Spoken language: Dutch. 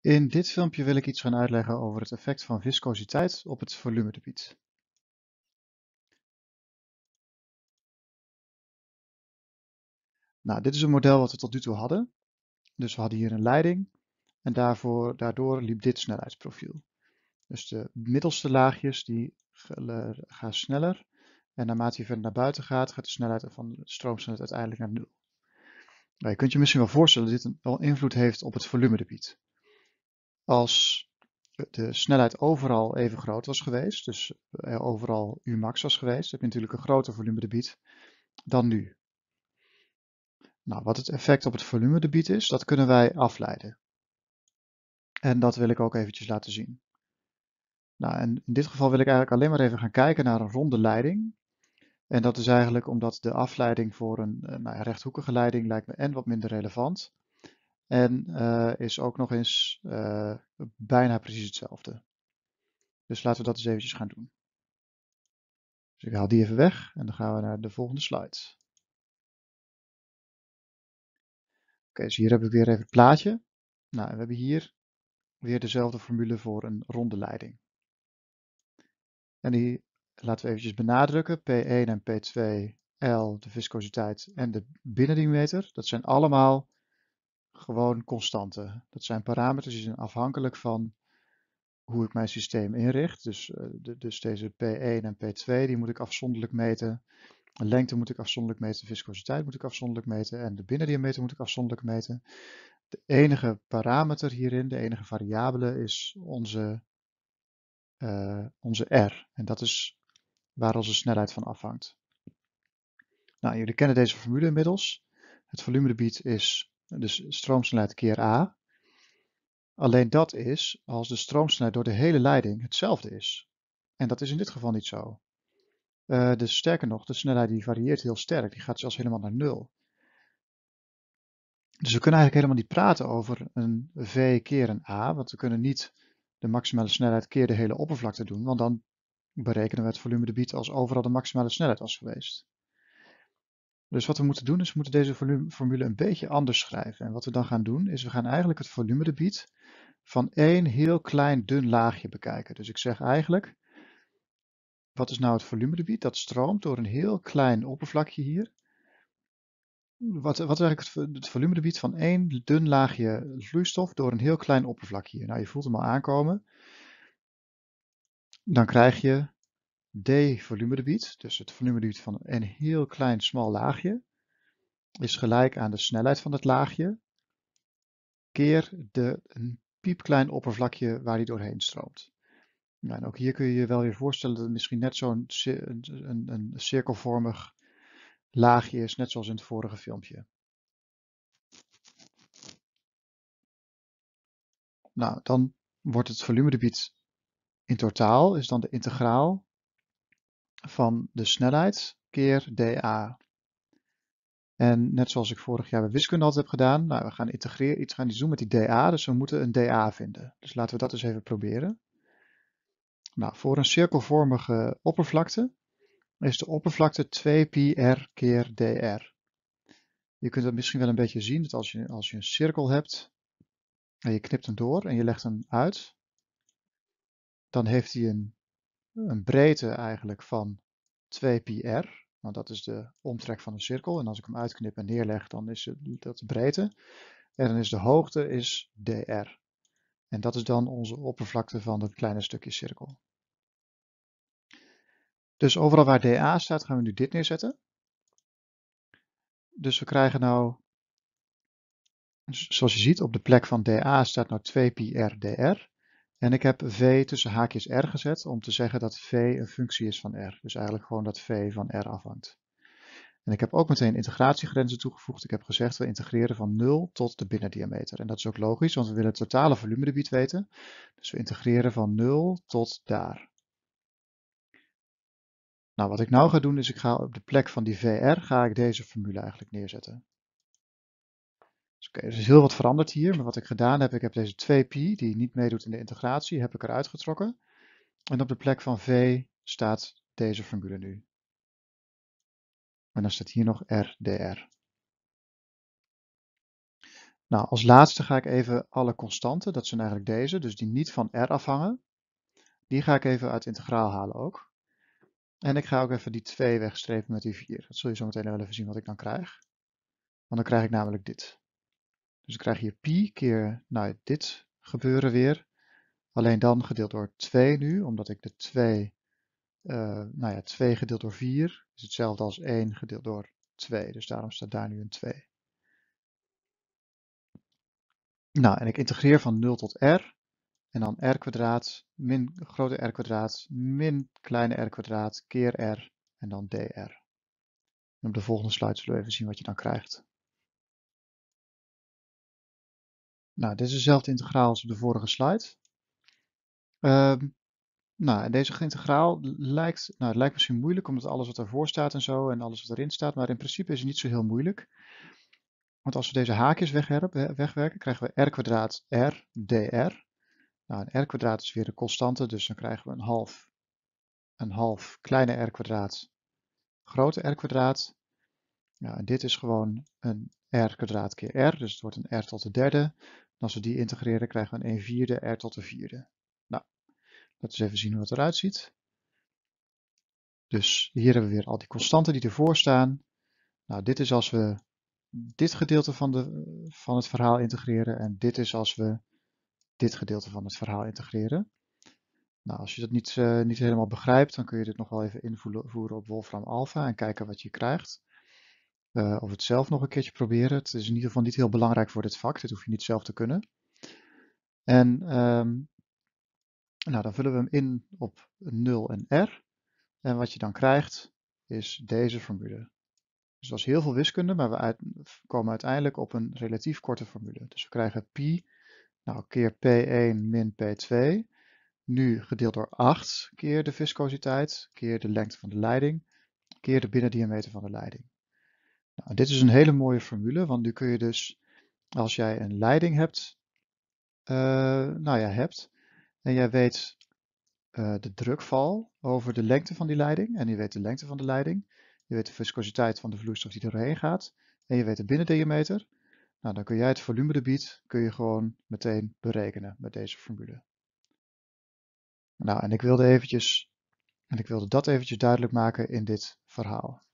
In dit filmpje wil ik iets gaan uitleggen over het effect van viscositeit op het volumedebiet. Nou, dit is een model wat we tot nu toe hadden. Dus we hadden hier een leiding en daarvoor, daardoor liep dit snelheidsprofiel. Dus de middelste laagjes die gaan sneller en naarmate je verder naar buiten gaat, gaat de snelheid van de stroomsnelheid uiteindelijk naar nul. Nou, je kunt je misschien wel voorstellen dat dit wel invloed heeft op het volumedebiet als de snelheid overal even groot was geweest, dus eh, overal u max was geweest, heb je natuurlijk een groter volumedebiet dan nu. Nou, wat het effect op het volumedebiet is, dat kunnen wij afleiden. En dat wil ik ook eventjes laten zien. Nou, en in dit geval wil ik eigenlijk alleen maar even gaan kijken naar een ronde leiding. En dat is eigenlijk omdat de afleiding voor een eh, nou, rechthoekige leiding lijkt me en wat minder relevant. En eh, is ook nog eens eh, bijna precies hetzelfde. Dus laten we dat eens eventjes gaan doen. Dus ik haal die even weg en dan gaan we naar de volgende slide. Oké, dus hier heb ik weer even het plaatje. Nou, en we hebben hier weer dezelfde formule voor een ronde leiding. En die laten we eventjes benadrukken. P1 en P2, L, de viscositeit en de binnendiameter. Dat zijn allemaal gewoon constanten. Dat zijn parameters die zijn afhankelijk van hoe ik mijn systeem inricht. Dus, eh, dus deze P1 en P2 die moet ik afzonderlijk meten. De lengte moet ik afzonderlijk meten, de viscositeit moet ik afzonderlijk meten en de binnendiameter moet ik afzonderlijk meten. De enige parameter hierin, de enige variabele is onze, eh, onze R. En dat is waar onze snelheid van afhangt. Nou, jullie kennen deze formule inmiddels. Het volumedebied is dus stroomsnelheid keer A. Alleen dat is als de stroomsnelheid door de hele leiding hetzelfde is. En dat is in dit geval niet zo. Uh, dus sterker nog, de snelheid die varieert heel sterk. Die gaat zelfs helemaal naar nul. Dus we kunnen eigenlijk helemaal niet praten over een V keer een A. Want we kunnen niet de maximale snelheid keer de hele oppervlakte doen. Want dan berekenen we het volume debiet als overal de maximale snelheid was geweest. Dus wat we moeten doen is, we moeten deze volume, formule een beetje anders schrijven. En wat we dan gaan doen is, we gaan eigenlijk het volumegebied van één heel klein dun laagje bekijken. Dus ik zeg eigenlijk, wat is nou het volumegebied? Dat stroomt door een heel klein oppervlakje hier. Wat, wat is eigenlijk het, het volumegebied van één dun laagje vloeistof door een heel klein oppervlakje hier? Nou, je voelt hem al aankomen. Dan krijg je d-volumedebied, dus het volumedebied van een heel klein smal laagje, is gelijk aan de snelheid van het laagje keer de, een piepklein oppervlakje waar die doorheen stroomt. Nou, en ook hier kun je je wel weer voorstellen dat het misschien net zo'n een, een cirkelvormig laagje is, net zoals in het vorige filmpje. Nou, dan wordt het volumedebied in totaal, is dan de integraal van de snelheid keer dA. En net zoals ik vorig jaar bij wiskunde altijd heb gedaan, nou, we gaan integreren, iets gaan doen met die dA, dus we moeten een dA vinden. Dus laten we dat eens even proberen. Nou, voor een cirkelvormige oppervlakte is de oppervlakte 2πr keer dr. Je kunt dat misschien wel een beetje zien, dat als je, als je een cirkel hebt en je knipt hem door en je legt hem uit, dan heeft hij een een breedte eigenlijk van 2 πr. Want dat is de omtrek van een cirkel. En als ik hem uitknip en neerleg, dan is dat de breedte. En dan is de hoogte is dr. En dat is dan onze oppervlakte van dat kleine stukje cirkel. Dus overal waar dA staat gaan we nu dit neerzetten. Dus we krijgen nou, zoals je ziet, op de plek van dA staat nou 2 πr dr. En ik heb v tussen haakjes r gezet om te zeggen dat v een functie is van r. Dus eigenlijk gewoon dat v van r afhangt. En ik heb ook meteen integratiegrenzen toegevoegd. Ik heb gezegd we integreren van 0 tot de binnendiameter. En dat is ook logisch, want we willen het totale debiet weten. Dus we integreren van 0 tot daar. Nou, wat ik nou ga doen is ik ga op de plek van die VR ga ik deze formule eigenlijk neerzetten. Dus er is heel wat veranderd hier, maar wat ik gedaan heb, ik heb deze 2pi, die niet meedoet in de integratie, heb ik eruit getrokken. En op de plek van v staat deze formule nu. En dan staat hier nog r dr. Nou, als laatste ga ik even alle constanten, dat zijn eigenlijk deze, dus die niet van r afhangen, die ga ik even uit integraal halen ook. En ik ga ook even die 2 wegstrepen met die 4. Dat zul je zo meteen wel even zien wat ik dan krijg. Want dan krijg ik namelijk dit. Dus dan krijg hier pi keer nou, dit gebeuren weer. Alleen dan gedeeld door 2 nu, omdat ik de 2, uh, eh, nou ja, 2 gedeeld door 4 is hetzelfde als 1 gedeeld door 2. Dus daarom staat daar nu een 2. Nou, en ik integreer van 0 tot r. En dan r kwadraat, min grote r kwadraat, min kleine r kwadraat, keer r en dan dr. En op de volgende slide zullen we even zien wat je dan krijgt. Nou, dit is dezelfde integraal als op de vorige slide. Ehm, nou, deze integraal lijkt, nou, het lijkt misschien moeilijk omdat alles wat ervoor staat en zo en alles wat erin staat, maar in principe is het niet zo heel moeilijk. Want als we deze haakjes wegwerken, krijgen we r kwadraat r dr. Nou, een r kwadraat is weer een constante, dus dan krijgen we een half, een half kleine r kwadraat, grote r kwadraat. Nou, en dit is gewoon een r kwadraat keer r, dus het wordt een r tot de derde. als we die integreren krijgen we een 1 vierde r tot de vierde. Nou, laten we even zien hoe het eruit ziet. Dus hier hebben we weer al die constanten die ervoor staan. Nou, dit is als we dit gedeelte van, de, van het verhaal integreren en dit is als we dit gedeelte van het verhaal integreren. Nou, als je dat niet, eh, niet helemaal begrijpt, dan kun je dit nog wel even invoeren op Wolfram Alpha en kijken wat je krijgt. Eh, of het zelf nog een keertje proberen. Het is in ieder geval niet heel belangrijk voor dit vak. Dit hoef je niet zelf te kunnen. En ehm, nou, dan vullen we hem in op 0 en R. En wat je dan krijgt is deze formule. Dus dat is heel veel wiskunde, maar we komen uiteindelijk op een relatief korte formule. Dus we krijgen pi nou, keer P1 min P2, nu gedeeld door 8 keer de viscositeit, keer de lengte van de leiding, keer de binnendiameter van de leiding. Nou, dit is een hele mooie formule, want nu kun je dus, als jij een leiding hebt, eh, nou ja, hebt en jij weet eh, de drukval over de lengte van die leiding, en je weet de lengte van de leiding, je weet de viscositeit van de vloeistof die erheen gaat, en je weet de binnendiameter, nou, dan kun jij het volumegebied kun je gewoon meteen berekenen met deze formule. Nou, en ik wilde eventjes, en ik wilde dat eventjes duidelijk maken in dit verhaal.